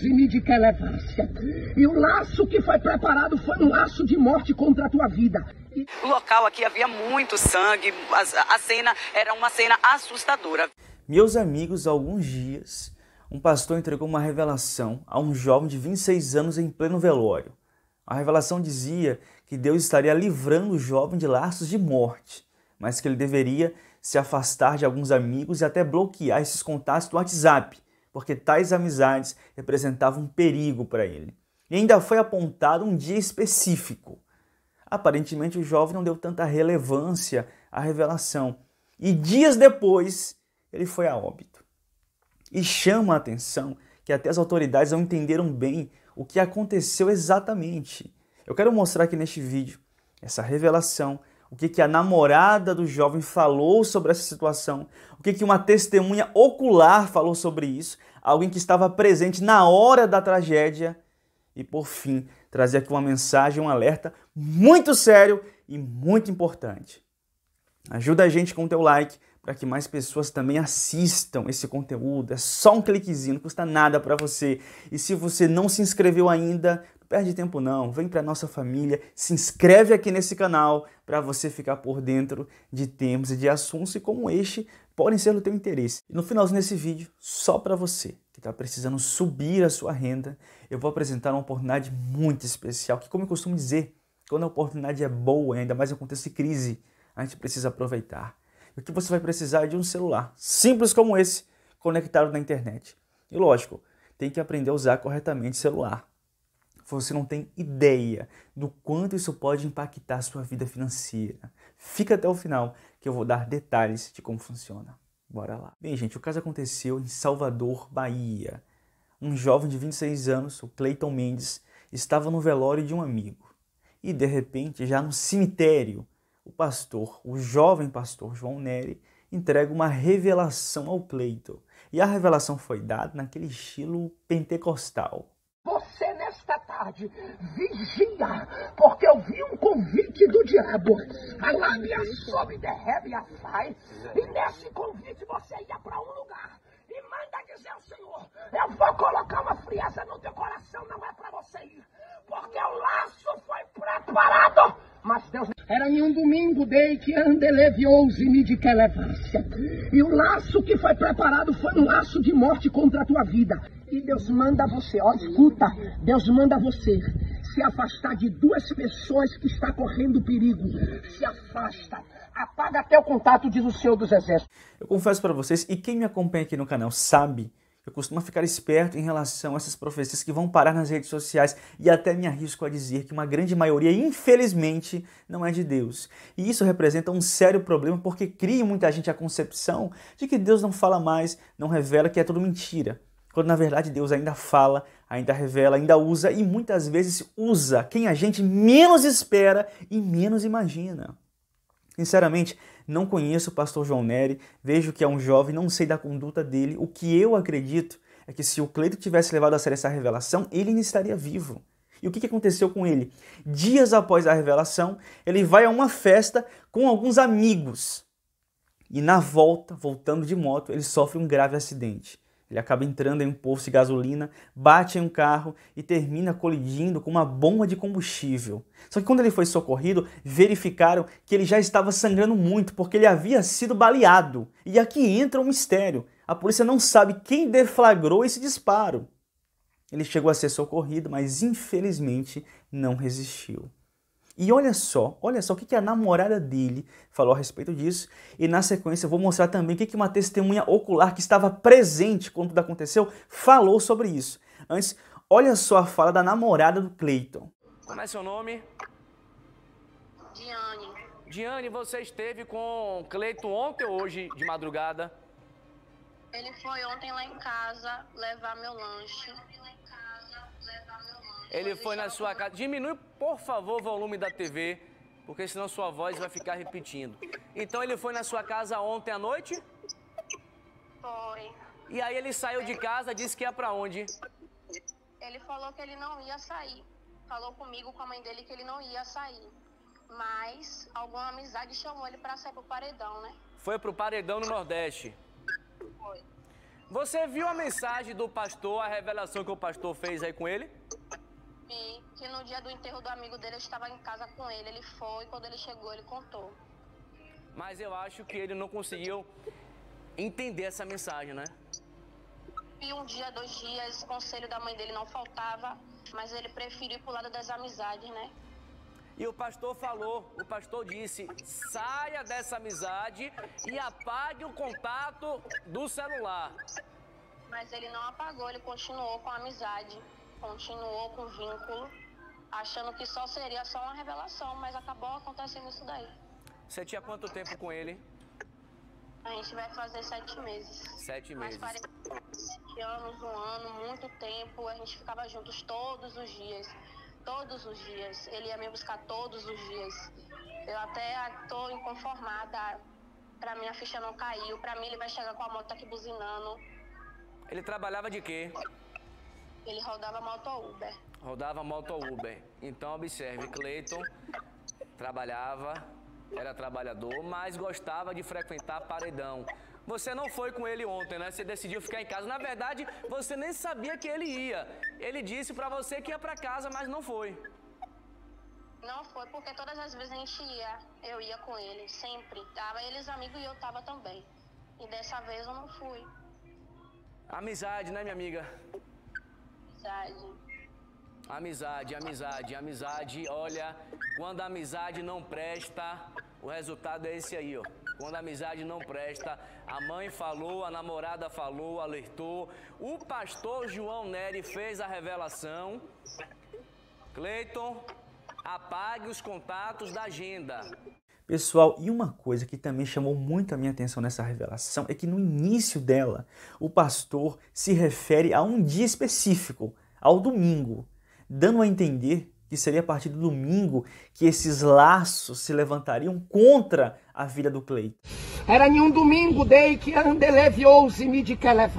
e me de que elevasse. E o laço que foi preparado foi um laço de morte contra a tua vida. O local aqui havia muito sangue, a, a cena era uma cena assustadora. Meus amigos, há alguns dias, um pastor entregou uma revelação a um jovem de 26 anos em pleno velório. A revelação dizia que Deus estaria livrando o jovem de laços de morte, mas que ele deveria se afastar de alguns amigos e até bloquear esses contatos do WhatsApp porque tais amizades representavam perigo para ele. E ainda foi apontado um dia específico. Aparentemente, o jovem não deu tanta relevância à revelação. E dias depois, ele foi a óbito. E chama a atenção que até as autoridades não entenderam bem o que aconteceu exatamente. Eu quero mostrar aqui neste vídeo essa revelação, o que, que a namorada do jovem falou sobre essa situação, o que, que uma testemunha ocular falou sobre isso, alguém que estava presente na hora da tragédia e, por fim, trazer aqui uma mensagem, um alerta muito sério e muito importante. Ajuda a gente com o teu like para que mais pessoas também assistam esse conteúdo. É só um cliquezinho, não custa nada para você. E se você não se inscreveu ainda, perde tempo não, vem para nossa família, se inscreve aqui nesse canal para você ficar por dentro de temas e de assuntos e como este podem ser do teu interesse. E no finalzinho desse vídeo, só para você que está precisando subir a sua renda, eu vou apresentar uma oportunidade muito especial, que como eu costumo dizer, quando a oportunidade é boa, ainda mais acontece crise, a gente precisa aproveitar. E o que você vai precisar é de um celular simples como esse, conectado na internet. E lógico, tem que aprender a usar corretamente o celular. Você não tem ideia do quanto isso pode impactar sua vida financeira. Fica até o final que eu vou dar detalhes de como funciona. Bora lá. Bem, gente, o caso aconteceu em Salvador, Bahia. Um jovem de 26 anos, o Clayton Mendes, estava no velório de um amigo. E de repente, já no cemitério, o pastor, o jovem pastor João Neri, entrega uma revelação ao Clayton. E a revelação foi dada naquele estilo pentecostal tarde, vigia, porque eu vi um convite do diabo. A lábia sobe, derrebe a faz. E nesse convite você ia para um lugar e manda dizer ao Senhor: Eu vou colocar uma frieza no teu coração, não é para você ir, porque o laço foi preparado mas Deus... era em um domingo dei que ande leviou-se-me de relevância. E o laço que foi preparado foi um laço de morte contra a tua vida. E Deus manda você, ó, escuta, Deus manda você se afastar de duas pessoas que está correndo perigo. Se afasta. Apaga até o contato, diz o Senhor dos Exércitos. Eu confesso para vocês, e quem me acompanha aqui no canal sabe eu costumo ficar esperto em relação a essas profecias que vão parar nas redes sociais e até me arrisco a dizer que uma grande maioria, infelizmente, não é de Deus. E isso representa um sério problema porque cria em muita gente a concepção de que Deus não fala mais, não revela, que é tudo mentira. Quando na verdade Deus ainda fala, ainda revela, ainda usa e muitas vezes usa quem a gente menos espera e menos imagina. Sinceramente, não conheço o pastor João Nery, vejo que é um jovem, não sei da conduta dele. O que eu acredito é que se o Cleito tivesse levado a sério essa revelação, ele ainda estaria vivo. E o que aconteceu com ele? Dias após a revelação, ele vai a uma festa com alguns amigos. E na volta, voltando de moto, ele sofre um grave acidente. Ele acaba entrando em um posto de gasolina, bate em um carro e termina colidindo com uma bomba de combustível. Só que quando ele foi socorrido, verificaram que ele já estava sangrando muito porque ele havia sido baleado. E aqui entra um mistério. A polícia não sabe quem deflagrou esse disparo. Ele chegou a ser socorrido, mas infelizmente não resistiu. E olha só, olha só o que, a namorada dele falou a respeito disso. E na sequência eu vou mostrar também o que, que uma testemunha ocular que estava presente quando tudo aconteceu falou sobre isso. Antes, olha só a fala da namorada do Cleiton. Como é seu nome? Diane. Diane, você esteve com Cleiton ontem ou hoje de madrugada? Ele foi ontem lá em casa levar meu lanche. Ele foi na sua casa. Diminui, por favor, o volume da TV, porque senão sua voz vai ficar repetindo. Então ele foi na sua casa ontem à noite? Foi. E aí ele saiu de casa, disse que ia para onde? Ele falou que ele não ia sair. Falou comigo, com a mãe dele, que ele não ia sair. Mas alguma amizade chamou ele para sair pro paredão, né? Foi pro paredão no Nordeste. Foi. Você viu a mensagem do pastor, a revelação que o pastor fez aí com ele? percebi que no dia do enterro do amigo dele eu estava em casa com ele. Ele foi, e quando ele chegou, ele contou. Mas eu acho que ele não conseguiu entender essa mensagem, né? E um dia, dois dias, o conselho da mãe dele não faltava, mas ele preferiu pro lado das amizades, né? E o pastor falou, o pastor disse: saia dessa amizade e apague o contato do celular. Mas ele não apagou, ele continuou com a amizade continuou com o vínculo, achando que só seria só uma revelação, mas acabou acontecendo isso daí. Você tinha quanto tempo com ele? A gente vai fazer sete meses. Sete meses. Mas sete anos, um ano, muito tempo. A gente ficava juntos todos os dias. Todos os dias. Ele ia me buscar todos os dias. Eu até tô inconformada. Pra mim a ficha não caiu. Pra mim ele vai chegar com a moto aqui buzinando. Ele trabalhava de quê? Ele rodava moto Uber. Rodava moto Uber. Então observe, Cleiton trabalhava, era trabalhador, mas gostava de frequentar paredão. Você não foi com ele ontem, né? Você decidiu ficar em casa. Na verdade, você nem sabia que ele ia. Ele disse para você que ia para casa, mas não foi. Não foi, porque todas as vezes a gente ia, eu ia com ele, sempre. Tava eles amigos e eu tava também. E dessa vez eu não fui. Amizade, né, minha amiga? Amizade. Amizade, amizade, amizade. Olha, quando a amizade não presta, o resultado é esse aí, ó. Quando a amizade não presta, a mãe falou, a namorada falou, alertou. O pastor João Nery fez a revelação. Cleiton, apague os contatos da agenda. Pessoal, e uma coisa que também chamou muito a minha atenção nessa revelação é que no início dela, o pastor se refere a um dia específico, ao domingo, dando a entender que seria a partir do domingo que esses laços se levantariam contra a vida do Cleito. Era nenhum domingo dei que ande leviou-se-me de que é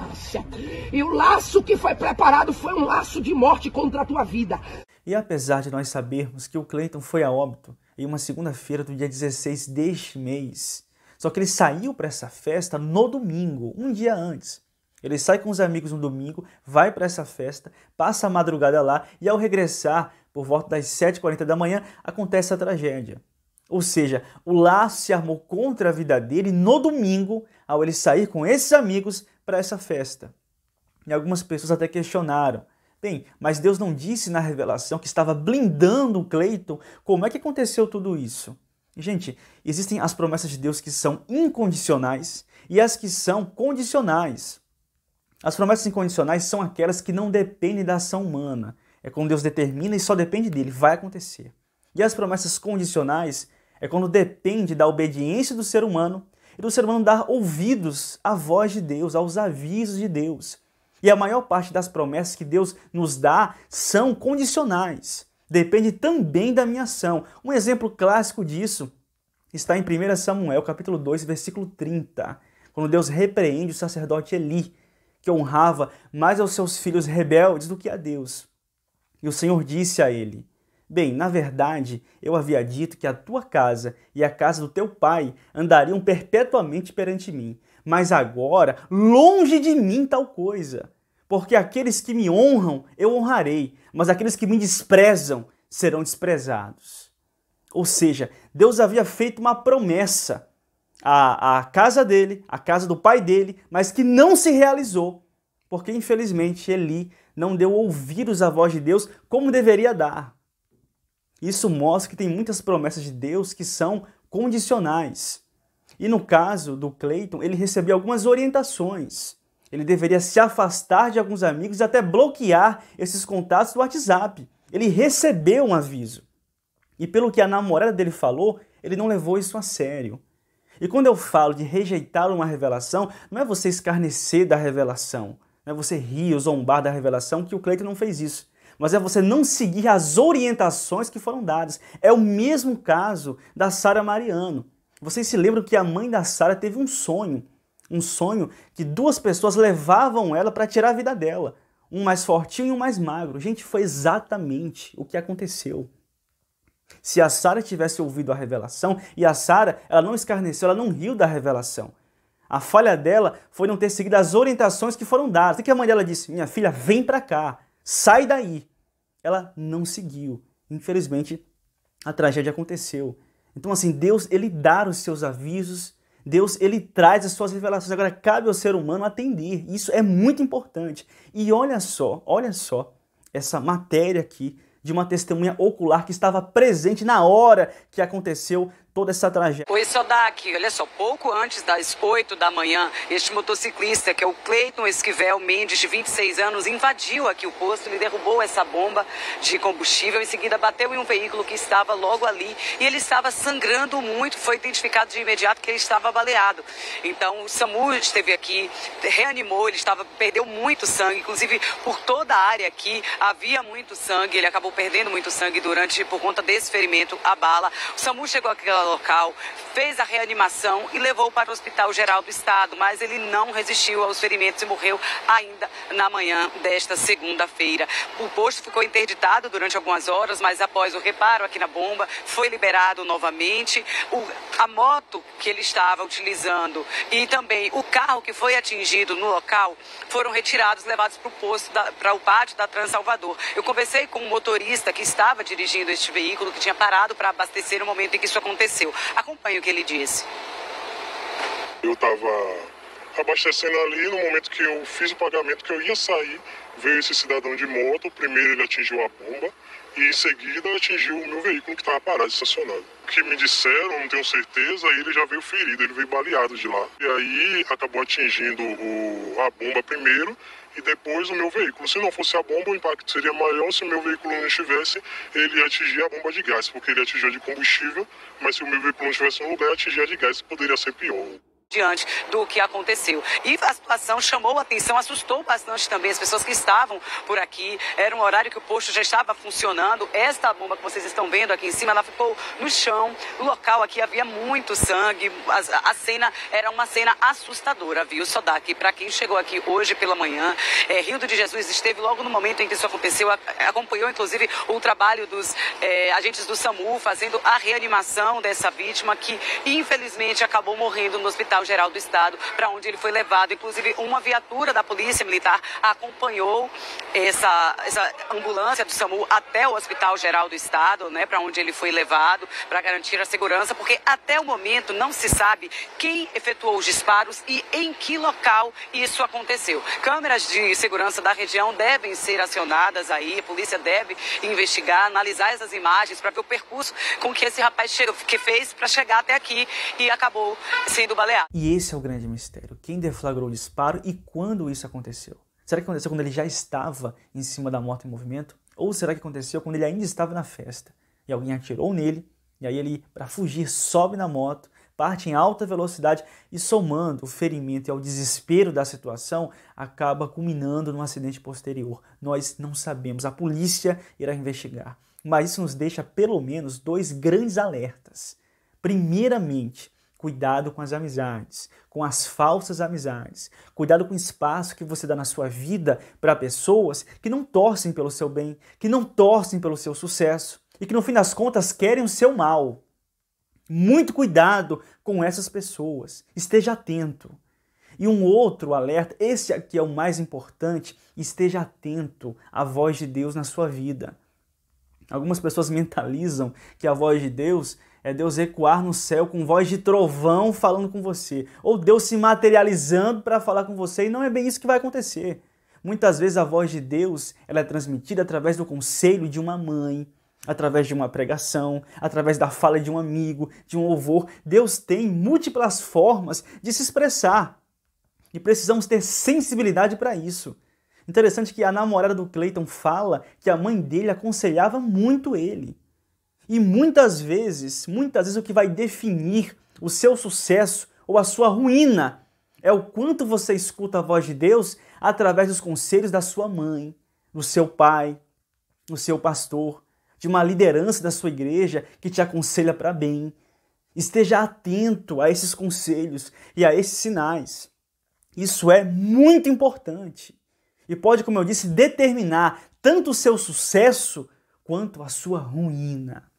E o laço que foi preparado foi um laço de morte contra a tua vida. E apesar de nós sabermos que o Cleiton foi a óbito, em uma segunda-feira do dia 16 deste mês. Só que ele saiu para essa festa no domingo, um dia antes. Ele sai com os amigos no domingo, vai para essa festa, passa a madrugada lá e ao regressar, por volta das 7h40 da manhã, acontece a tragédia. Ou seja, o laço se armou contra a vida dele no domingo, ao ele sair com esses amigos para essa festa. E algumas pessoas até questionaram: Bem, mas Deus não disse na revelação que estava blindando o Cleiton. Como é que aconteceu tudo isso? Gente, existem as promessas de Deus que são incondicionais e as que são condicionais. As promessas incondicionais são aquelas que não dependem da ação humana. É quando Deus determina e só depende dele, vai acontecer. E as promessas condicionais é quando depende da obediência do ser humano e do ser humano dar ouvidos à voz de Deus, aos avisos de Deus. E a maior parte das promessas que Deus nos dá são condicionais. Depende também da minha ação. Um exemplo clássico disso está em 1 Samuel, capítulo 2, versículo 30, quando Deus repreende o sacerdote Eli, que honrava mais aos seus filhos rebeldes do que a Deus. E o Senhor disse a ele: Bem, na verdade, eu havia dito que a tua casa e a casa do teu pai andariam perpetuamente perante mim, mas agora, longe de mim tal coisa. Porque aqueles que me honram, eu honrarei, mas aqueles que me desprezam serão desprezados. Ou seja, Deus havia feito uma promessa à, à casa dele, à casa do pai dele, mas que não se realizou, porque infelizmente Eli não deu ouvidos à voz de Deus como deveria dar. Isso mostra que tem muitas promessas de Deus que são condicionais. E no caso do Cleiton, ele recebeu algumas orientações ele deveria se afastar de alguns amigos e até bloquear esses contatos do WhatsApp. Ele recebeu um aviso. E pelo que a namorada dele falou, ele não levou isso a sério. E quando eu falo de rejeitar uma revelação, não é você escarnecer da revelação, não é você rir ou zombar da revelação, que o Cleiton não fez isso. Mas é você não seguir as orientações que foram dadas. É o mesmo caso da Sara Mariano. Vocês se lembram que a mãe da Sara teve um sonho um sonho que duas pessoas levavam ela para tirar a vida dela. Um mais fortinho e um mais magro. Gente, foi exatamente o que aconteceu. Se a Sara tivesse ouvido a revelação, e a Sara, ela não escarneceu, ela não riu da revelação. A falha dela foi não ter seguido as orientações que foram dadas. O que a mãe dela disse? Minha filha, vem para cá, sai daí. Ela não seguiu. Infelizmente, a tragédia aconteceu. Então, assim, Deus, ele dá os seus avisos Deus ele traz as suas revelações. Agora cabe ao ser humano atender. Isso é muito importante. E olha só, olha só essa matéria aqui de uma testemunha ocular que estava presente na hora que aconteceu toda essa tragédia. Oi, daqui, olha só, pouco antes das 8 da manhã, este motociclista, que é o Cleiton Esquivel Mendes, de 26 anos, invadiu aqui o posto, ele derrubou essa bomba de combustível, em seguida bateu em um veículo que estava logo ali e ele estava sangrando muito, foi identificado de imediato que ele estava baleado. Então, o SAMU esteve aqui, reanimou, ele estava perdeu muito sangue, inclusive por toda a área aqui havia muito sangue, ele acabou perdendo muito sangue durante por conta desse ferimento a bala. O SAMU chegou aqui local, fez a reanimação e levou para o Hospital Geral do Estado, mas ele não resistiu aos ferimentos e morreu ainda na manhã desta segunda-feira. O posto ficou interditado durante algumas horas, mas após o reparo aqui na bomba, foi liberado novamente. O, a moto que ele estava utilizando e também o carro que foi atingido no local foram retirados, levados para o posto, para o pátio da Transalvador. Eu conversei com o um motorista que estava dirigindo este veículo, que tinha parado para abastecer no momento em que isso aconteceu aconteceu. Acompanhe o que ele disse. Eu estava abastecendo ali, no momento que eu fiz o pagamento, que eu ia sair, veio esse cidadão de moto, primeiro ele atingiu a bomba e em seguida atingiu o meu veículo que estava parado, estacionado. O que me disseram, não tenho certeza, ele já veio ferido, ele veio baleado de lá. E aí acabou atingindo o, a bomba primeiro e depois o meu veículo. Se não fosse a bomba, o impacto seria maior se o meu veículo não estivesse, ele ia atingir a bomba de gás, porque ele atingia de combustível, mas se o meu veículo não estivesse no lugar, atingia de gás, poderia ser pior diante do que aconteceu. E a situação chamou a atenção, assustou bastante também as pessoas que estavam por aqui. Era um horário que o posto já estava funcionando. Esta bomba que vocês estão vendo aqui em cima, ela ficou no chão. O local aqui havia muito sangue. A, a cena era uma cena assustadora, viu? Só dá aqui para quem chegou aqui hoje pela manhã. É, Rio de Jesus esteve logo no momento em que isso aconteceu, acompanhou inclusive o trabalho dos é, agentes do SAMU fazendo a reanimação dessa vítima que infelizmente acabou morrendo no hospital Geral do Estado, para onde ele foi levado. Inclusive, uma viatura da Polícia Militar acompanhou essa, essa ambulância do SAMU até o Hospital Geral do Estado, né, para onde ele foi levado, para garantir a segurança, porque até o momento não se sabe quem efetuou os disparos e em que local isso aconteceu. Câmeras de segurança da região devem ser acionadas aí, a polícia deve investigar, analisar essas imagens para ver o percurso com que esse rapaz chegou, que fez para chegar até aqui e acabou sendo baleado. E esse é o grande mistério. Quem deflagrou o disparo e quando isso aconteceu? Será que aconteceu quando ele já estava em cima da moto em movimento? Ou será que aconteceu quando ele ainda estava na festa e alguém atirou nele? E aí ele, para fugir, sobe na moto, parte em alta velocidade e, somando o ferimento e ao desespero da situação, acaba culminando num acidente posterior. Nós não sabemos, a polícia irá investigar. Mas isso nos deixa pelo menos dois grandes alertas. Primeiramente, Cuidado com as amizades, com as falsas amizades. Cuidado com o espaço que você dá na sua vida para pessoas que não torcem pelo seu bem, que não torcem pelo seu sucesso e que no fim das contas querem o seu mal. Muito cuidado com essas pessoas. Esteja atento. E um outro alerta, esse aqui é o mais importante, esteja atento à voz de Deus na sua vida. Algumas pessoas mentalizam que a voz de Deus é Deus ecoar no céu com voz de trovão falando com você. Ou Deus se materializando para falar com você. E não é bem isso que vai acontecer. Muitas vezes a voz de Deus ela é transmitida através do conselho de uma mãe, através de uma pregação, através da fala de um amigo, de um louvor. Deus tem múltiplas formas de se expressar. E precisamos ter sensibilidade para isso. Interessante que a namorada do Clayton fala que a mãe dele aconselhava muito ele. E muitas vezes, muitas vezes o que vai definir o seu sucesso ou a sua ruína é o quanto você escuta a voz de Deus através dos conselhos da sua mãe, do seu pai, do seu pastor, de uma liderança da sua igreja que te aconselha para bem. Esteja atento a esses conselhos e a esses sinais. Isso é muito importante e pode, como eu disse, determinar tanto o seu sucesso quanto a sua ruína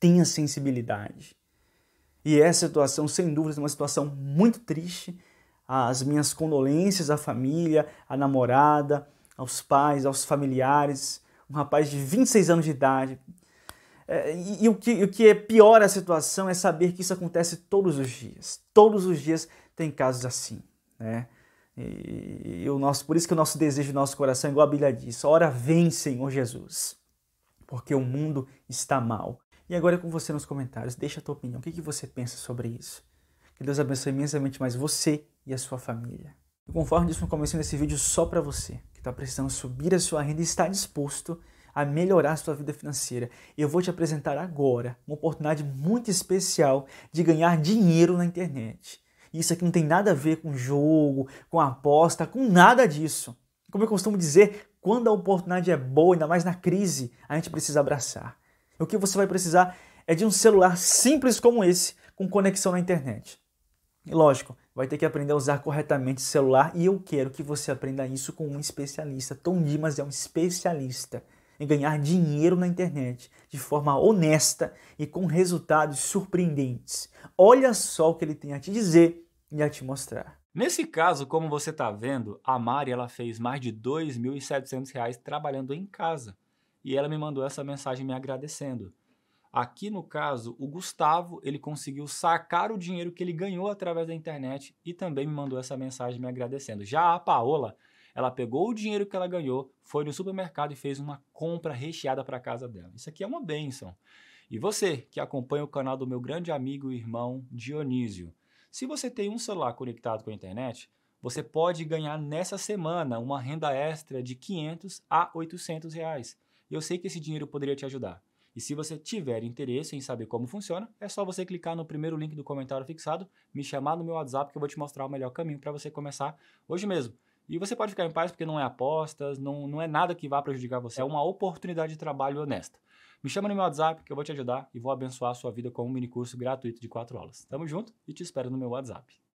tem a sensibilidade. E essa situação, sem dúvida, é uma situação muito triste. As minhas condolências à família, à namorada, aos pais, aos familiares. Um rapaz de 26 anos de idade. É, e, e o, que, o que é pior a situação é saber que isso acontece todos os dias. Todos os dias tem casos assim, né? E, e, o nosso, por isso que o nosso desejo, o nosso coração, é igual a Bíblia diz, ora vem, Senhor Jesus, porque o mundo está mal. E agora é com você nos comentários. Deixa a tua opinião. O que, que você pensa sobre isso? Que Deus abençoe imensamente mais você e a sua família. E conforme disse no começo desse vídeo, só para você que está precisando subir a sua renda e está disposto a melhorar a sua vida financeira, eu vou te apresentar agora uma oportunidade muito especial de ganhar dinheiro na internet. Isso aqui não tem nada a ver com jogo, com aposta, com nada disso. Como eu costumo dizer, quando a oportunidade é boa, ainda mais na crise, a gente precisa abraçar. O que você vai precisar é de um celular simples como esse, com conexão na internet. E lógico, vai ter que aprender a usar corretamente o celular e eu quero que você aprenda isso com um especialista. Tom Dimas é um especialista em ganhar dinheiro na internet de forma honesta e com resultados surpreendentes. Olha só o que ele tem a te dizer e a te mostrar. Nesse caso, como você está vendo, a Mari ela fez mais de R$ 2.700 trabalhando em casa e ela me mandou essa mensagem me agradecendo. Aqui no caso, o Gustavo, ele conseguiu sacar o dinheiro que ele ganhou através da internet e também me mandou essa mensagem me agradecendo. Já a Paola, ela pegou o dinheiro que ela ganhou, foi no supermercado e fez uma compra recheada para a casa dela. Isso aqui é uma bênção. E você que acompanha o canal do meu grande amigo e irmão Dionísio, se você tem um celular conectado com a internet, você pode ganhar nessa semana uma renda extra de 500 a 800 reais eu sei que esse dinheiro poderia te ajudar. E se você tiver interesse em saber como funciona, é só você clicar no primeiro link do comentário fixado, me chamar no meu WhatsApp que eu vou te mostrar o melhor caminho para você começar hoje mesmo. E você pode ficar em paz porque não é apostas, não, não é nada que vá prejudicar você, é uma oportunidade de trabalho honesta. Me chama no meu WhatsApp que eu vou te ajudar e vou abençoar a sua vida com um mini curso gratuito de 4 aulas. Tamo junto e te espero no meu WhatsApp.